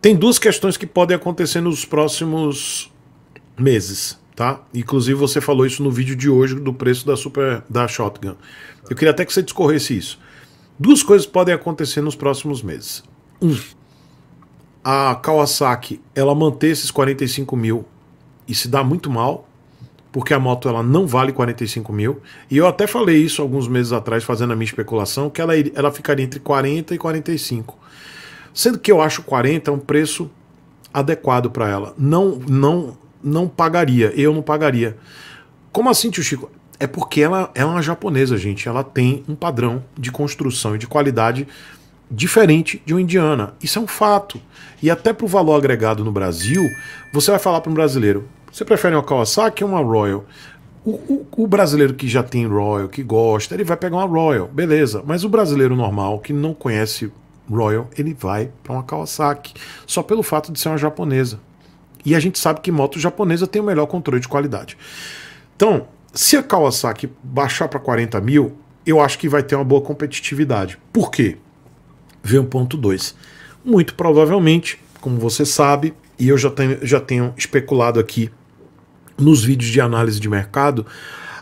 Tem duas questões que podem acontecer nos próximos meses, tá? Inclusive você falou isso no vídeo de hoje do preço da super da shotgun. Eu queria até que você discorresse isso. Duas coisas podem acontecer nos próximos meses. Um, a Kawasaki ela manter esses 45 mil e se dá muito mal porque a moto ela não vale 45 mil e eu até falei isso alguns meses atrás fazendo a minha especulação que ela ela ficaria entre 40 e 45 Sendo que eu acho 40 é um preço adequado para ela. Não, não, não pagaria. Eu não pagaria. Como assim, tio Chico? É porque ela é uma japonesa, gente. Ela tem um padrão de construção e de qualidade diferente de uma indiana. Isso é um fato. E até para o valor agregado no Brasil, você vai falar para um brasileiro: você prefere uma Kawasaki ou uma Royal? O, o, o, brasileiro que já tem Royal, que gosta, ele vai pegar uma Royal, beleza. Mas o brasileiro normal, que não conhece Royal ele vai para uma Kawasaki, só pelo fato de ser uma japonesa. E a gente sabe que moto japonesa tem o melhor controle de qualidade. Então, se a Kawasaki baixar para 40 mil, eu acho que vai ter uma boa competitividade. Por quê? Vem o ponto 2. Muito provavelmente, como você sabe, e eu já tenho, já tenho especulado aqui nos vídeos de análise de mercado,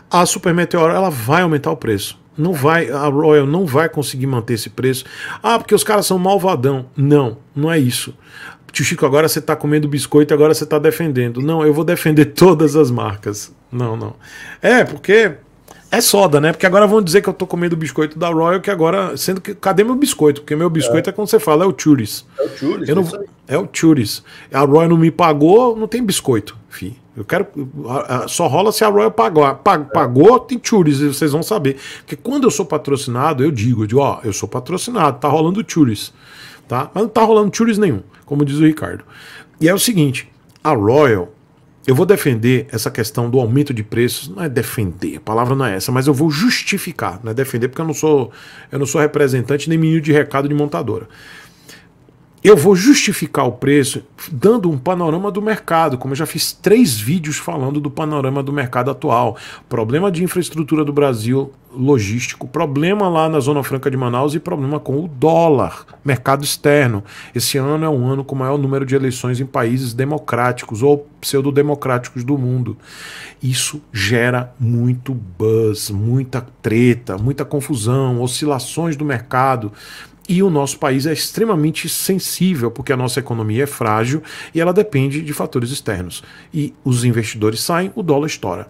a Meteor ela vai aumentar o preço. Não vai, a Royal não vai conseguir manter esse preço. Ah, porque os caras são malvadão. Não, não é isso. Tio Chico, agora você está comendo biscoito, agora você está defendendo. Não, eu vou defender todas as marcas. Não, não. É, porque é soda, né? Porque agora vão dizer que eu tô comendo biscoito da Royal, que agora. Sendo que. Cadê meu biscoito? Porque meu biscoito é, é quando você fala, é o Churis. É o Churis. Eu não, é o Churis. A Royal não me pagou, não tem biscoito fi. Eu quero. Só rola se a Royal pagou. Pagou, tem chures, vocês vão saber. Porque quando eu sou patrocinado, eu digo, eu digo, ó, eu sou patrocinado, tá rolando chures. Tá? Mas não tá rolando chures nenhum, como diz o Ricardo. E é o seguinte, a Royal, eu vou defender essa questão do aumento de preços, não é defender, a palavra não é essa, mas eu vou justificar, não é defender porque eu não sou, eu não sou representante nem menino de recado de montadora eu vou justificar o preço dando um panorama do mercado, como eu já fiz três vídeos falando do panorama do mercado atual. Problema de infraestrutura do Brasil, logístico, problema lá na Zona Franca de Manaus e problema com o dólar, mercado externo. Esse ano é um ano com o maior número de eleições em países democráticos ou pseudo-democráticos do mundo. Isso gera muito buzz, muita treta, muita confusão, oscilações do mercado. E o nosso país é extremamente sensível, porque a nossa economia é frágil e ela depende de fatores externos. E os investidores saem, o dólar estoura.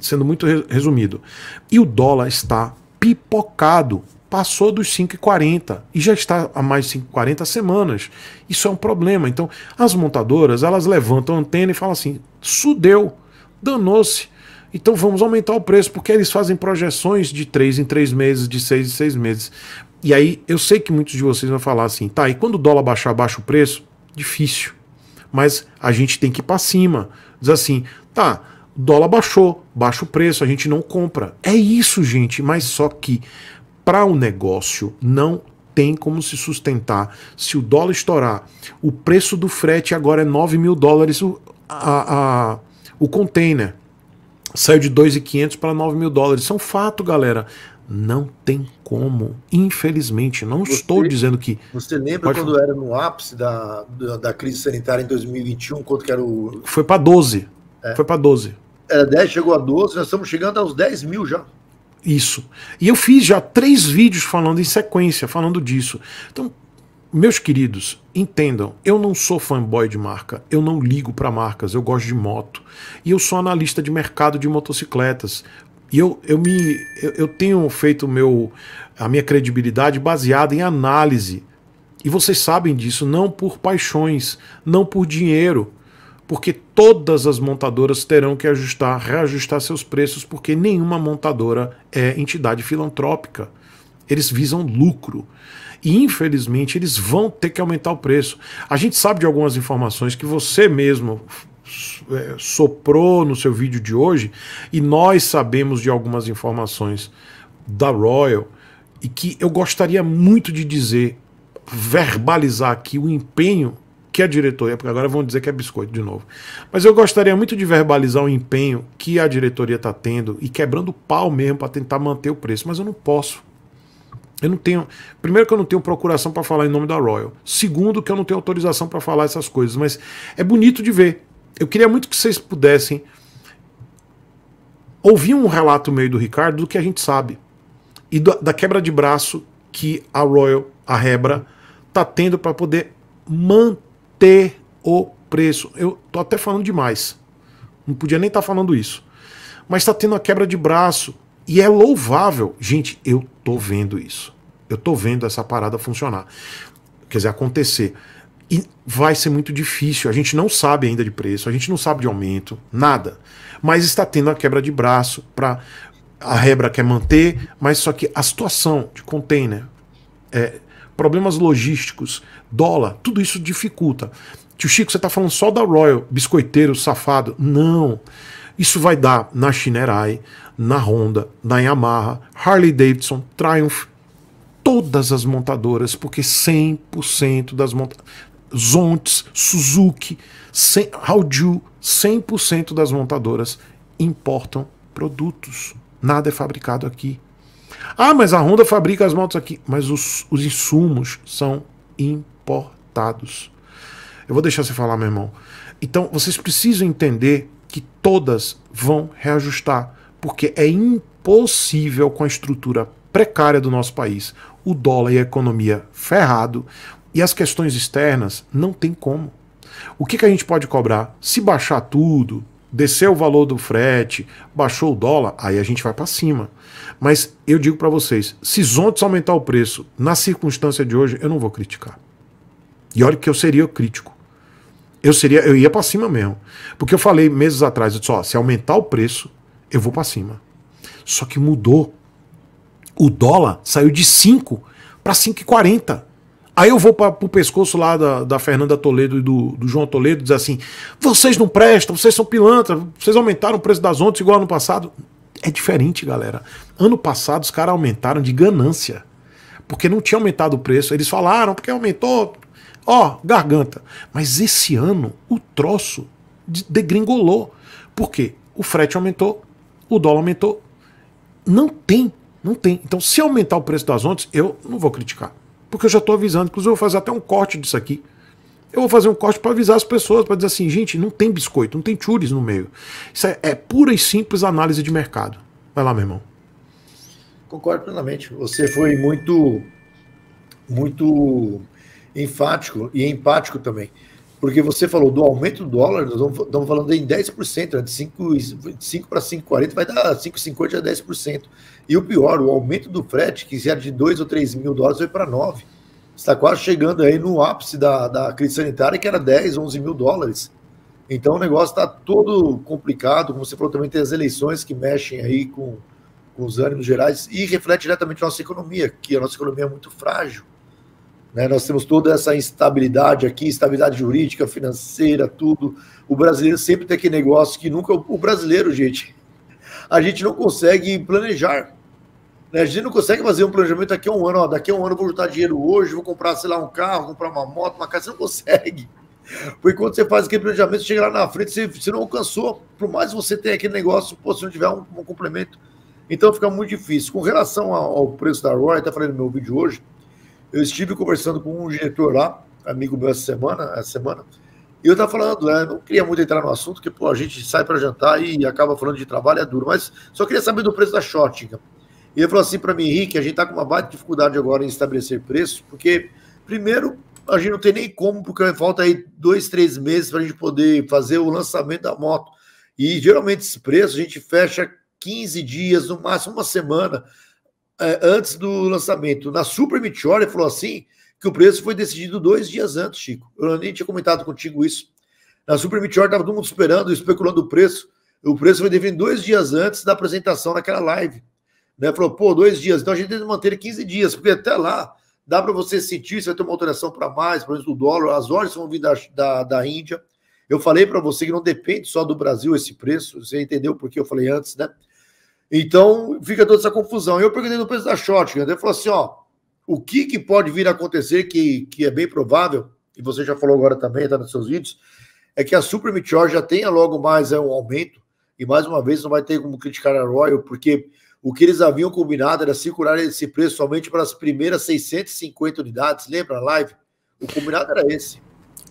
Sendo muito resumido. E o dólar está pipocado passou dos 5,40 e já está a mais de 5,40 semanas. Isso é um problema. Então, as montadoras, elas levantam a antena e falam assim: "Sudeu, danou-se. Então vamos aumentar o preço, porque eles fazem projeções de 3 em 3 meses, de 6 em 6 meses. E aí eu sei que muitos de vocês vão falar assim, tá, e quando o dólar baixar, baixa o preço? Difícil. Mas a gente tem que ir para cima. Diz assim, tá, o dólar baixou, baixa o preço, a gente não compra. É isso, gente, mas só que para o um negócio não tem como se sustentar. Se o dólar estourar, o preço do frete agora é 9 mil dólares o, a, a, o container saiu de 2.500 para 9 mil dólares. Isso é um fato, galera. Não tem como. Infelizmente, não você, estou dizendo que. Você lembra Pode quando era no ápice da, da, da, crise sanitária em 2021, quanto que era o. Foi para 12. É. Foi para 12. Era 10, chegou a 12, nós estamos chegando aos 10 mil já. Isso. E eu fiz já três vídeos falando em sequência, falando disso. Então, meus queridos, entendam, eu não sou fanboy de marca, eu não ligo para marcas, eu gosto de moto. E eu sou analista de mercado de motocicletas. E eu, eu, me, eu, eu tenho feito meu, a minha credibilidade baseada em análise. E vocês sabem disso, não por paixões, não por dinheiro, porque todas as montadoras terão que ajustar, reajustar seus preços, porque nenhuma montadora é entidade filantrópica. Eles visam lucro. E infelizmente eles vão ter que aumentar o preço. A gente sabe de algumas informações que você mesmo é, soprou no seu vídeo de hoje e nós sabemos de algumas informações da Royal e que eu gostaria muito de dizer, verbalizar aqui o empenho que a diretoria, porque agora vão dizer que é biscoito de novo. Mas eu gostaria muito de verbalizar o empenho que a diretoria está tendo e quebrando o pau mesmo para tentar manter o preço, mas eu não posso. Eu não tenho. Primeiro, que eu não tenho procuração para falar em nome da Royal. Segundo, que eu não tenho autorização para falar essas coisas. Mas é bonito de ver. Eu queria muito que vocês pudessem ouvir um relato meio do Ricardo do que a gente sabe e da, da quebra de braço que a Royal, a Rebra, tá tendo para poder manter o preço. Eu tô até falando demais. Não podia nem estar tá falando isso. Mas está tendo a quebra de braço e é louvável. Gente, eu tô vendo isso. Eu tô vendo essa parada funcionar. Quer dizer, acontecer. E vai ser muito difícil. A gente não sabe ainda de preço, a gente não sabe de aumento, nada. Mas está tendo a quebra de braço para a Rebra quer manter, mas só que a situação de container, é, problemas logísticos, dólar, tudo isso dificulta. Tio Chico, você está falando só da Royal, biscoiteiro, safado. Não. Não. Isso vai dar na Shinerai, na Honda, na Yamaha, Harley Davidson, Triumph, todas as montadoras, porque 100% das montadoras. Zontes, Suzuki, 100, 100% das montadoras importam produtos. Nada é fabricado aqui. Ah, mas a Honda fabrica as motos aqui. Mas os, os insumos são importados. Eu vou deixar você falar, meu irmão. Então, vocês precisam entender que todas vão reajustar, porque é impossível com a estrutura precária do nosso país, o dólar e a economia ferrado e as questões externas não tem como. O que, que a gente pode cobrar? Se baixar tudo, descer o valor do frete, baixou o dólar, aí a gente vai para cima. Mas eu digo para vocês, se Zontes aumentar o preço na circunstância de hoje, eu não vou criticar. E olha que eu seria crítico. Eu seria, eu ia para cima mesmo. Porque eu falei meses atrás, eu disse, ó, se aumentar o preço, eu vou para cima. Só que mudou. O dólar saiu de 5 para 5,40. Aí eu vou para o pescoço lá da, da Fernanda Toledo e do, do João Toledo dizer assim: vocês não prestam, vocês são pilantras, vocês aumentaram o preço das ontes igual ano passado. É diferente, galera. Ano passado os caras aumentaram de ganância. Porque não tinha aumentado o preço. Eles falaram, ah, porque aumentou, ó, garganta. Mas esse ano o troço degringolou. Por quê? O frete aumentou, o dólar aumentou. Não tem, não tem. Então, se aumentar o preço das ondas, eu não vou criticar. Porque eu já estou avisando, inclusive eu vou fazer até um corte disso aqui. Eu vou fazer um corte para avisar as pessoas, para dizer assim, gente, não tem biscoito, não tem chures no meio. Isso é, é pura e simples análise de mercado. Vai lá, meu irmão. Concordo plenamente. Você foi muito muito enfático e é empático também. Porque você falou do aumento do dólar, nós estamos falando em 10%, né? de 5, para 5,40 vai dar 5,50 a 10%. E o pior, o aumento do frete, que era de 2 ou 3 mil dólares, foi para 9. Está quase chegando aí no ápice da, da crise sanitária, que era 10, 11 mil dólares. Então o negócio está todo complicado, como você falou, também tem as eleições que mexem aí com, com os ânimos gerais e reflete diretamente a nossa economia, que a nossa economia é muito frágil. Né? Nós temos toda essa instabilidade aqui, instabilidade jurídica, financeira, tudo. O brasileiro sempre tem aquele negócio que nunca. O brasileiro, gente, a gente não consegue planejar. Né? A gente não consegue fazer um planejamento daqui a um ano. Ó, daqui a um ano eu vou juntar dinheiro hoje, vou comprar, sei lá, um carro, comprar uma moto, uma casa. Você não consegue. Porque quando você faz aquele planejamento, chega lá na frente, você, você não alcançou. Por mais que você tenha aquele negócio, pô, se não tiver um, um complemento. Então fica muito difícil. Com relação ao, ao preço da Roy, até falei no meu vídeo hoje, eu estive conversando com um diretor lá, amigo meu essa semana, essa semana, e eu estava falando, né, não queria muito entrar no assunto, porque pô, a gente sai para jantar e acaba falando de trabalho, é duro, mas só queria saber do preço da Shotgun. E ele falou assim para mim, Henrique, a gente está com uma baita dificuldade agora em estabelecer preço, porque, primeiro, a gente não tem nem como, porque falta aí dois, três meses para a gente poder fazer o lançamento da moto. E geralmente esse preço a gente fecha 15 dias, no máximo uma semana é, antes do lançamento. Na Super Meteor, ele falou assim que o preço foi decidido dois dias antes, Chico. Eu nem tinha comentado contigo isso. Na Super Meteor estava todo mundo esperando, especulando o preço. O preço foi definido dois dias antes da apresentação naquela live. Né? Falou, pô, dois dias. Então a gente tem que manter 15 dias, porque até lá dá para você sentir se vai ter uma alteração para mais, por exemplo, do dólar. As ordens vão vir da, da, da Índia. Eu falei para você que não depende só do Brasil esse preço. Você entendeu porque eu falei antes, né? Então, fica toda essa confusão. Eu perguntei no preço da shotgun, ele falou assim, ó, o que, que pode vir a acontecer, que, que é bem provável, e você já falou agora também, tá nos seus vídeos, é que a Super Meteor já tenha logo mais é, um aumento, e mais uma vez não vai ter como criticar a Royal, porque o que eles haviam combinado era circular esse preço somente para as primeiras 650 unidades, lembra a live? O combinado era esse.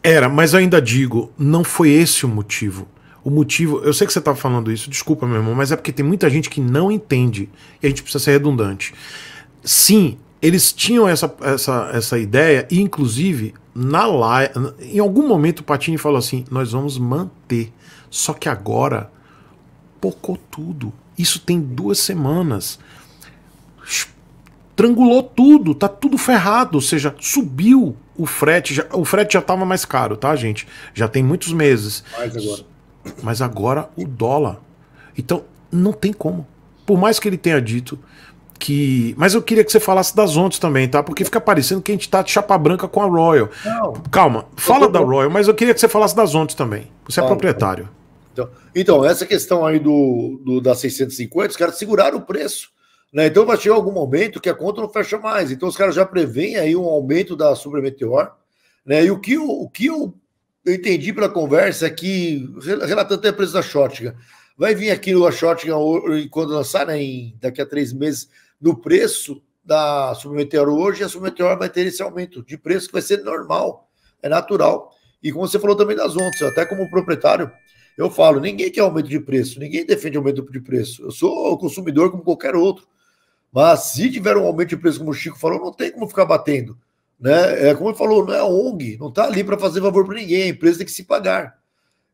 Era, mas ainda digo, não foi esse o motivo o motivo. Eu sei que você estava tá falando isso, desculpa, meu irmão, mas é porque tem muita gente que não entende e a gente precisa ser redundante. Sim, eles tinham essa, essa, essa ideia, e inclusive na live, em algum momento o Patini falou assim: nós vamos manter, só que agora pocou tudo. Isso tem duas semanas. Trangulou tudo, tá tudo ferrado, ou seja, subiu o frete, já, o frete já estava mais caro, tá, gente? Já tem muitos meses. Mais agora mas agora o dólar. Então não tem como. Por mais que ele tenha dito que. Mas eu queria que você falasse das ontes também, tá? Porque fica parecendo que a gente tá de chapa branca com a Royal. Não. Calma, fala da Royal, mas eu queria que você falasse das ontes também. Você é tá. proprietário. Então, então, essa questão aí do, do da 650, os caras seguraram o preço. Né? Então vai chegar algum momento que a conta não fecha mais. Então os caras já prevêem aí um aumento da sobremeteor. Né? E o que o, o que o eu entendi pela conversa que, relatando até a empresa da Shotgun, vai vir aqui no Shotgun quando lançar, né, daqui a três meses, no preço da Submeteor hoje, a Submeteor vai ter esse aumento de preço que vai ser normal, é natural. E como você falou também das ondas, até como proprietário, eu falo, ninguém quer aumento de preço, ninguém defende aumento de preço. Eu sou consumidor como qualquer outro. Mas se tiver um aumento de preço, como o Chico falou, não tem como ficar batendo. Né? É como ele falou, não é ONG, não está ali para fazer favor para ninguém, a empresa tem que se pagar.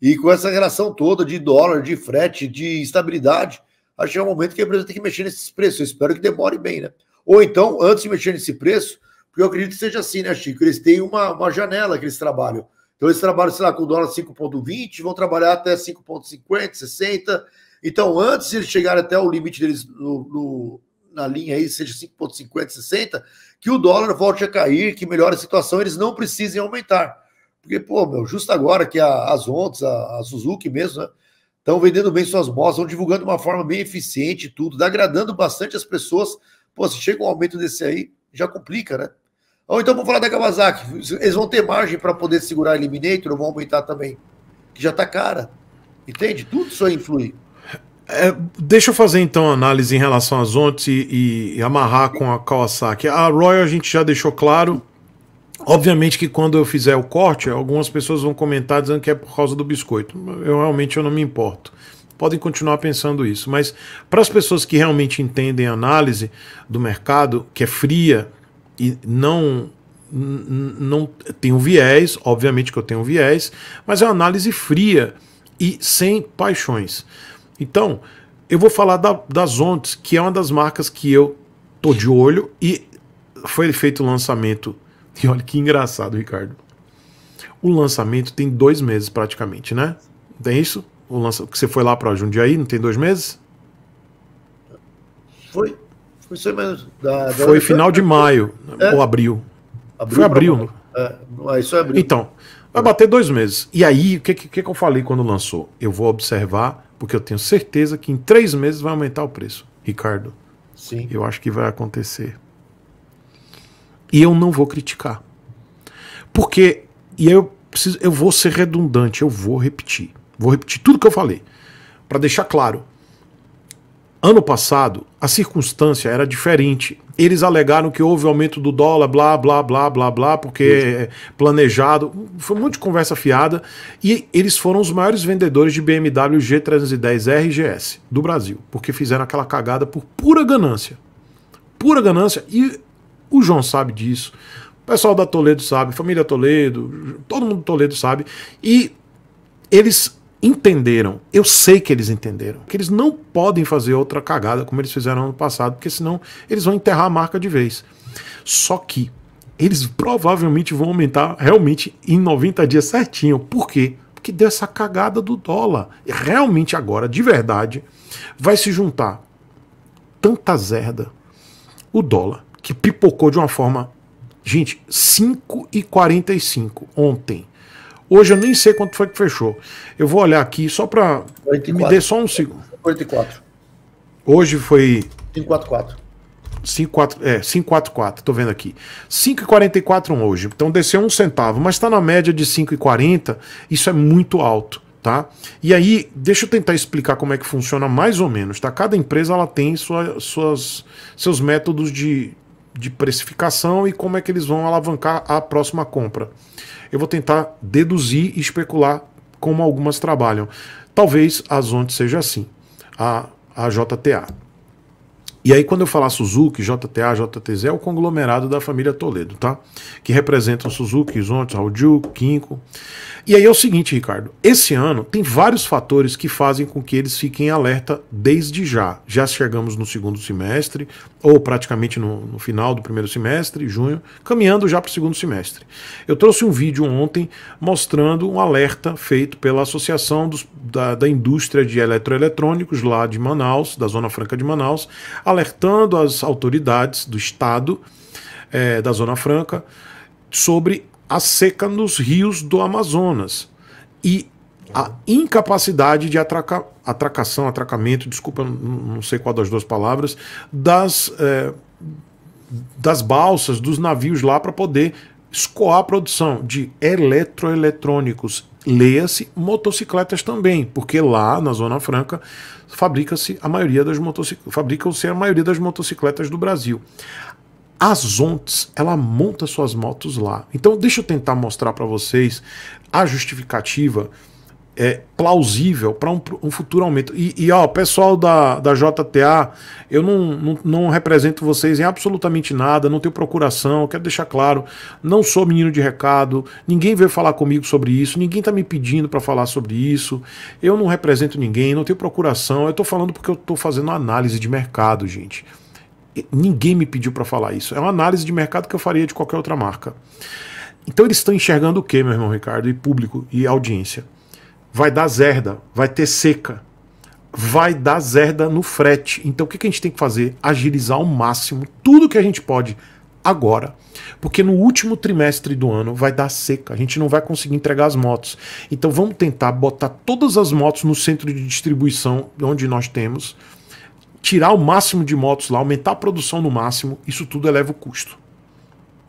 E com essa relação toda de dólar, de frete, de estabilidade, acho que é o um momento que a empresa tem que mexer nesses preços. Eu espero que demore bem, né? Ou então, antes de mexer nesse preço, porque eu acredito que seja assim, né, Chico? Eles têm uma, uma janela que eles trabalham. Então, eles trabalham, sei lá, com dólar 5,20, vão trabalhar até 5,50, 60. Então, antes de eles chegarem até o limite deles no, no na linha aí, seja 5,50, 60, que o dólar volte a cair, que melhore a situação, eles não precisem aumentar. Porque, pô, meu, justo agora que a, as ONTs, a, a, Suzuki mesmo, estão né, vendendo bem suas motos, estão divulgando de uma forma bem eficiente tudo, tá agradando bastante as pessoas. Pô, se chega um aumento desse aí, já complica, né? Ou então vamos falar da Kawasaki. Eles vão ter margem para poder segurar a Eliminator ou vão aumentar também? Que já está cara. Entende? Tudo isso aí influi. É, deixa eu fazer então a análise em relação às ontes e, e, amarrar com a Kawasaki. A Royal a gente já deixou claro. Obviamente que quando eu fizer o corte, algumas pessoas vão comentar dizendo que é por causa do biscoito. Eu realmente eu não me importo. Podem continuar pensando isso, mas para as pessoas que realmente entendem a análise do mercado, que é fria e não não tem um viés, obviamente que eu tenho um viés, mas é uma análise fria e sem paixões. Então, eu vou falar da, das Ontes, que é uma das marcas que eu tô de olho e foi feito o lançamento. E olha que engraçado, Ricardo. O lançamento tem dois meses praticamente, né? Tem isso? O lança... Você foi lá para Jundiaí, não tem dois meses? Foi. Foi, da, da foi final de maio é. ou abril. abril foi abril. Né? É, isso é abril. Então, vai bater dois meses. E aí, o que, que, que eu falei quando lançou? Eu vou observar porque eu tenho certeza que em três meses vai aumentar o preço, Ricardo. Sim. Eu acho que vai acontecer. E eu não vou criticar. Porque, e eu, preciso, eu vou ser redundante, eu vou repetir. Vou repetir tudo que eu falei. Para deixar claro. Ano passado, a circunstância era diferente. Eles alegaram que houve aumento do dólar, blá, blá, blá, blá, blá, porque é planejado. Foi um monte de conversa fiada. E eles foram os maiores vendedores de BMW G310 RGS do Brasil, porque fizeram aquela cagada por pura ganância. Pura ganância. E o João sabe disso. O pessoal da Toledo sabe, família Toledo, todo mundo Toledo sabe. E eles entenderam. Eu sei que eles entenderam. Que eles não podem fazer outra cagada como eles fizeram ano passado, porque senão eles vão enterrar a marca de vez. Só que eles provavelmente vão aumentar realmente em 90 dias certinho. Por quê? Porque deu essa cagada do dólar. E realmente agora, de verdade, vai se juntar tanta zerda o dólar que pipocou de uma forma. Gente, 5,45 ontem. Hoje eu nem sei quanto foi que fechou. Eu vou olhar aqui só para. Me dê só um segundo. 44. Hoje foi. 544. 544, é, 544, tô vendo aqui. 5,44 hoje. Então desceu um centavo, mas está na média de 5,40. Isso é muito alto. Tá? E aí, deixa eu tentar explicar como é que funciona mais ou menos, tá? Cada empresa ela tem sua, suas, seus métodos de, de precificação e como é que eles vão alavancar a próxima compra eu vou tentar deduzir e especular como algumas trabalham. Talvez a Zonte seja assim, a, a JTA. E aí, quando eu falar Suzuki, JTA, JTZ, é o conglomerado da família Toledo, tá? Que representam Suzuki, Zontes, Audio, Kinko. E aí é o seguinte, Ricardo. Esse ano tem vários fatores que fazem com que eles fiquem alerta desde já. Já chegamos no segundo semestre, ou praticamente no, no final do primeiro semestre, junho, caminhando já para o segundo semestre. Eu trouxe um vídeo ontem mostrando um alerta feito pela Associação dos, da, da Indústria de Eletroeletrônicos lá de Manaus, da Zona Franca de Manaus, alertando as autoridades do estado é, da Zona Franca sobre a seca nos rios do Amazonas e a incapacidade de atraca, atracação, atracamento, desculpa, não sei qual das duas palavras, das, é, das balsas, dos navios lá para poder escoar a produção de eletroeletrônicos leia-se motocicletas também, porque lá na Zona Franca fabrica-se a maioria das motocicletas, fabricam-se a maioria das motocicletas do Brasil. A Zontes, ela monta suas motos lá. Então deixa eu tentar mostrar para vocês a justificativa é, plausível para um, um, futuro aumento. E, e, ó, pessoal da, da JTA, eu não, não, não, represento vocês em absolutamente nada, não tenho procuração, quero deixar claro, não sou menino de recado, ninguém veio falar comigo sobre isso, ninguém está me pedindo para falar sobre isso, eu não represento ninguém, não tenho procuração, eu estou falando porque eu estou fazendo análise de mercado, gente. Ninguém me pediu para falar isso. É uma análise de mercado que eu faria de qualquer outra marca. Então eles estão enxergando o que, meu irmão Ricardo, e público e audiência? vai dar zerda, vai ter seca, vai dar zerda no frete. Então o que a gente tem que fazer? Agilizar ao máximo tudo que a gente pode agora. Porque no último trimestre do ano vai dar seca, a gente não vai conseguir entregar as motos. Então vamos tentar botar todas as motos no centro de distribuição onde nós temos, tirar o máximo de motos lá, aumentar a produção no máximo, isso tudo eleva o custo.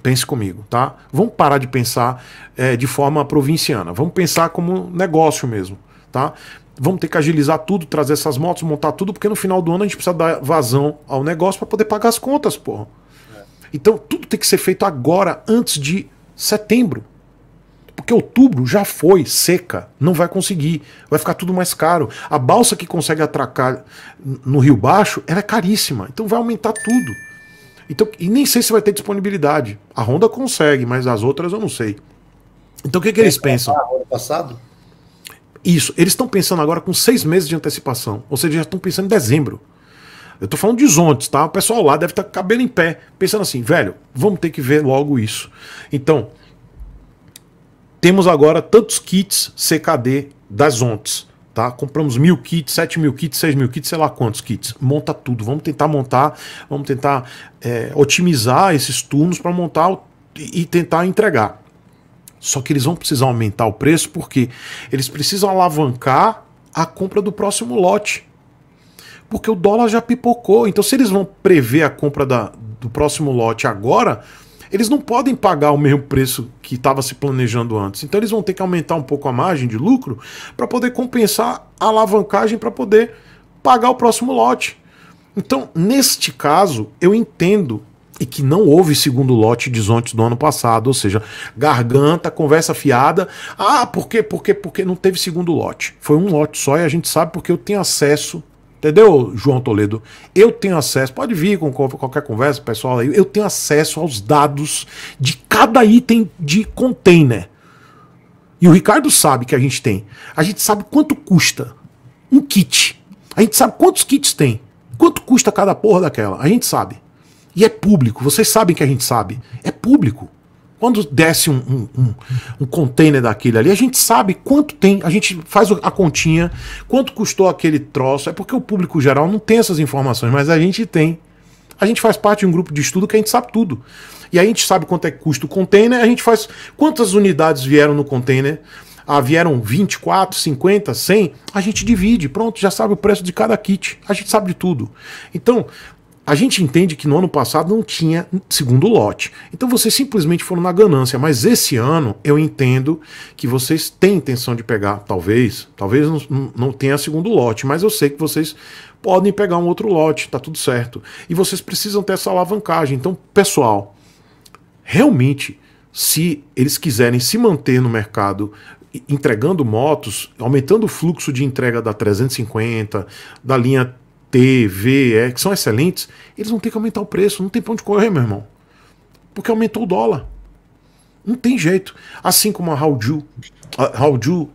Pense comigo, tá? Vamos parar de pensar é, de forma provinciana. Vamos pensar como negócio mesmo, tá? Vamos ter que agilizar tudo, trazer essas motos, montar tudo, porque no final do ano a gente precisa dar vazão ao negócio para poder pagar as contas, porra. É. Então tudo tem que ser feito agora, antes de setembro. Porque outubro já foi seca, não vai conseguir, vai ficar tudo mais caro. A balsa que consegue atracar no Rio Baixo, ela é caríssima, então vai aumentar tudo. Então, e nem sei se vai ter disponibilidade. A Honda consegue, mas as outras eu não sei. Então o que, é que eles é, é pensam? Ano passado? Isso, eles estão pensando agora com seis meses de antecipação. Ou seja, já estão pensando em dezembro. Eu tô falando de zontes, tá? O pessoal lá deve estar tá com cabelo em pé, pensando assim, velho, vamos ter que ver logo isso. Então, temos agora tantos kits CKD das ontes tá? Compramos mil kits, sete mil kits, seis mil kits, sei lá quantos kits. Monta tudo. Vamos tentar montar, vamos tentar é, otimizar esses turnos para montar e tentar entregar. Só que eles vão precisar aumentar o preço porque eles precisam alavancar a compra do próximo lote. Porque o dólar já pipocou. Então, se eles vão prever a compra da, do próximo lote agora, eles não podem pagar o mesmo preço que estava se planejando antes. Então eles vão ter que aumentar um pouco a margem de lucro para poder compensar a alavancagem para poder pagar o próximo lote. Então, neste caso, eu entendo e que não houve segundo lote de zontes do ano passado, ou seja, garganta, conversa fiada. Ah, por quê? Por quê? Porque não teve segundo lote. Foi um lote só e a gente sabe porque eu tenho acesso Entendeu, João Toledo? Eu tenho acesso, pode vir com qualquer conversa, pessoal aí, eu tenho acesso aos dados de cada item de container. E o Ricardo sabe que a gente tem. A gente sabe quanto custa um kit. A gente sabe quantos kits tem. Quanto custa cada porra daquela? A gente sabe. E é público, vocês sabem que a gente sabe. É público. Quando desce um, um, um, um, container daquele ali, a gente sabe quanto tem, a gente faz a continha, quanto custou aquele troço. É porque o público geral não tem essas informações, mas a gente tem. A gente faz parte de um grupo de estudo que a gente sabe tudo. E a gente sabe quanto é que custa o container, a gente faz quantas unidades vieram no container. Ah, vieram 24, 50, 100, a gente divide, pronto, já sabe o preço de cada kit, a gente sabe de tudo. Então, a gente entende que no ano passado não tinha segundo lote. Então vocês simplesmente foram na ganância, mas esse ano eu entendo que vocês têm intenção de pegar, talvez, talvez não, não tenha segundo lote, mas eu sei que vocês podem pegar um outro lote, tá tudo certo. E vocês precisam ter essa alavancagem. Então, pessoal, realmente, se eles quiserem se manter no mercado entregando motos, aumentando o fluxo de entrega da 350, da linha TV, é, que são excelentes, eles vão ter que aumentar o preço. Não tem pão de correr, meu irmão. Porque aumentou o dólar. Não tem jeito. Assim como a Hauju, a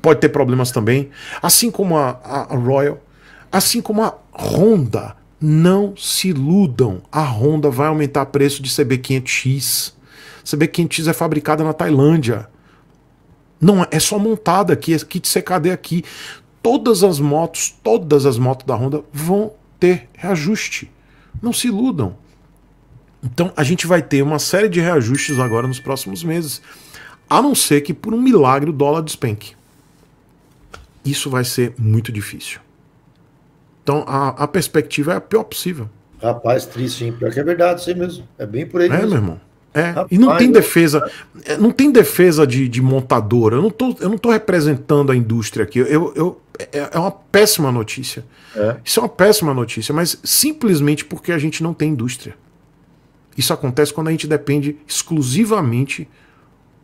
pode ter problemas também. Assim como a, a, a Royal, assim como a Honda. Não se iludam. A Honda vai aumentar o preço de CB500X. CB500X é fabricada na Tailândia. Não, é só montada aqui, é kit CKD aqui todas as motos, todas as motos da Honda vão ter reajuste. Não se iludam. Então a gente vai ter uma série de reajustes agora nos próximos meses, a não ser que por um milagre o dólar despenque. Isso vai ser muito difícil. Então a, a perspectiva é a pior possível. Rapaz, triste, hein? Pior que é verdade, sim mesmo. É bem por aí. É, mesmo. meu irmão. É, Rapaz, e não tem defesa, é, não tem defesa de, de montadora. Eu não, tô, eu não tô representando a indústria aqui. Eu, eu, é, é uma péssima notícia. É. Isso é uma péssima notícia, mas simplesmente porque a gente não tem indústria. Isso acontece quando a gente depende exclusivamente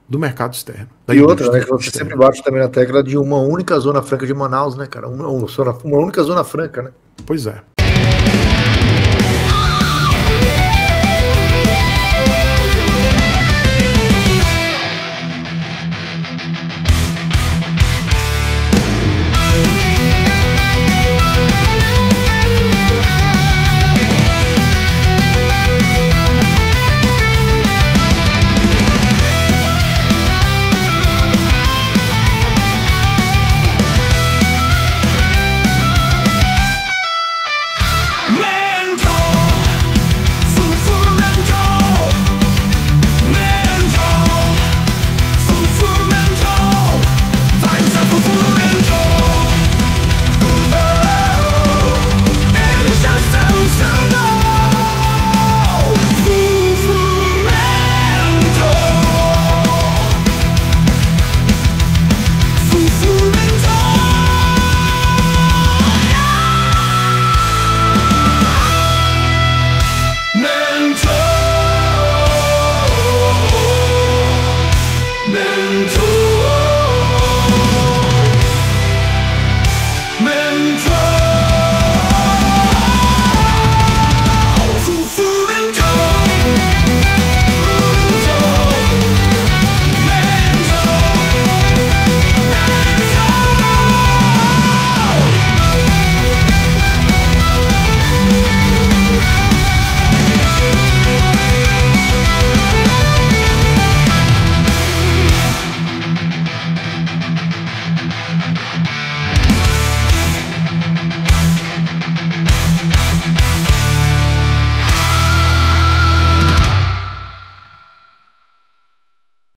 do mercado externo. E outra, né, que você externa. sempre bate também na tecla de uma única zona franca de Manaus, né, cara? Uma, uma, uma única zona franca, né? Pois é.